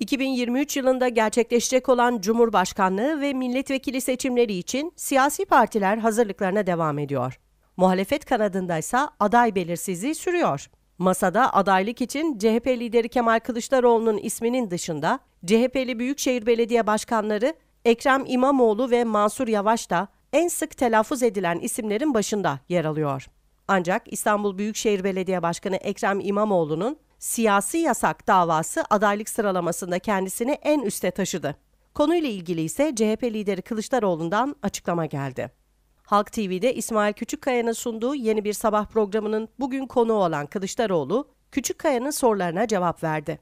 2023 yılında gerçekleşecek olan Cumhurbaşkanlığı ve milletvekili seçimleri için siyasi partiler hazırlıklarına devam ediyor. Muhalefet kanadındaysa aday belirsizliği sürüyor. Masada adaylık için CHP lideri Kemal Kılıçdaroğlu'nun isminin dışında CHP'li Büyükşehir Belediye Başkanları Ekrem İmamoğlu ve Mansur Yavaş da en sık telaffuz edilen isimlerin başında yer alıyor. Ancak İstanbul Büyükşehir Belediye Başkanı Ekrem İmamoğlu'nun siyasi yasak davası adaylık sıralamasında kendisini en üste taşıdı. Konuyla ilgili ise CHP lideri Kılıçdaroğlu'ndan açıklama geldi. Halk TV'de İsmail Küçükkaya'nın sunduğu yeni bir sabah programının bugün konu olan Kılıçdaroğlu, Küçükkaya'nın sorularına cevap verdi.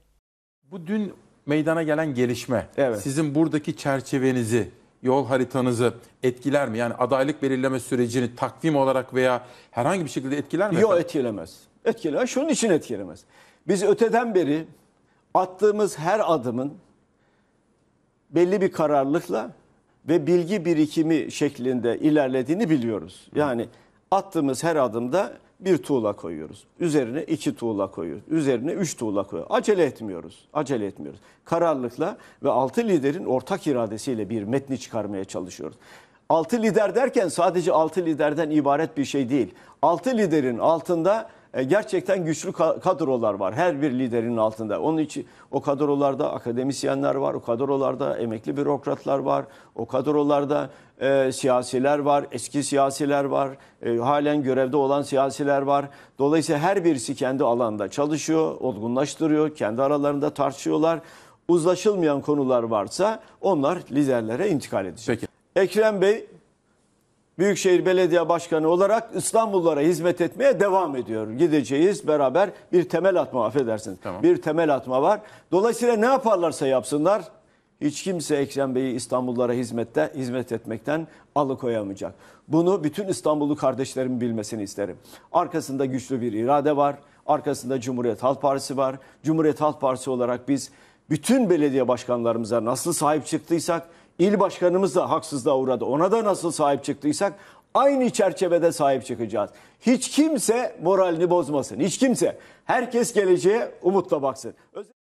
Bu dün meydana gelen gelişme evet. sizin buradaki çerçevenizi, yol haritanızı etkiler mi? Yani adaylık belirleme sürecini takvim olarak veya herhangi bir şekilde etkiler mi? Yok etkilemez. Etkilemez. Şunun için etkilemez. Biz öteden beri attığımız her adımın belli bir kararlılıkla ve bilgi birikimi şeklinde ilerlediğini biliyoruz. Yani attığımız her adımda bir tuğla koyuyoruz. Üzerine iki tuğla koyuyoruz. Üzerine üç tuğla koyuyoruz. Acele etmiyoruz. Acele etmiyoruz. Kararlılıkla ve altı liderin ortak iradesiyle bir metni çıkarmaya çalışıyoruz. Altı lider derken sadece altı liderden ibaret bir şey değil. Altı liderin altında e, gerçekten güçlü kadrolar var her bir liderin altında. Onun için o kadrolarda akademisyenler var, o kadrolarda emekli bürokratlar var, o kadrolarda e, siyasiler var, eski siyasiler var, e, halen görevde olan siyasiler var. Dolayısıyla her birisi kendi alanda çalışıyor, olgunlaştırıyor, kendi aralarında tartışıyorlar. Uzlaşılmayan konular varsa onlar liderlere intikal edecek. Peki. Ekrem Bey Büyükşehir Belediye Başkanı olarak İstanbullulara hizmet etmeye devam ediyor. Gideceğiz beraber bir temel atma affedersiniz. Tamam. Bir temel atma var. Dolayısıyla ne yaparlarsa yapsınlar hiç kimse Ekrem Bey'i İstanbullulara hizmette hizmet etmekten alıkoyamayacak. Bunu bütün İstanbullu kardeşlerim bilmesini isterim. Arkasında güçlü bir irade var. Arkasında Cumhuriyet Halk Partisi var. Cumhuriyet Halk Partisi olarak biz bütün belediye başkanlarımıza nasıl sahip çıktıysak İl başkanımız da haksızlığa uğradı. Ona da nasıl sahip çıktıysak aynı çerçevede sahip çıkacağız. Hiç kimse moralini bozmasın. Hiç kimse. Herkes geleceğe umutla baksın.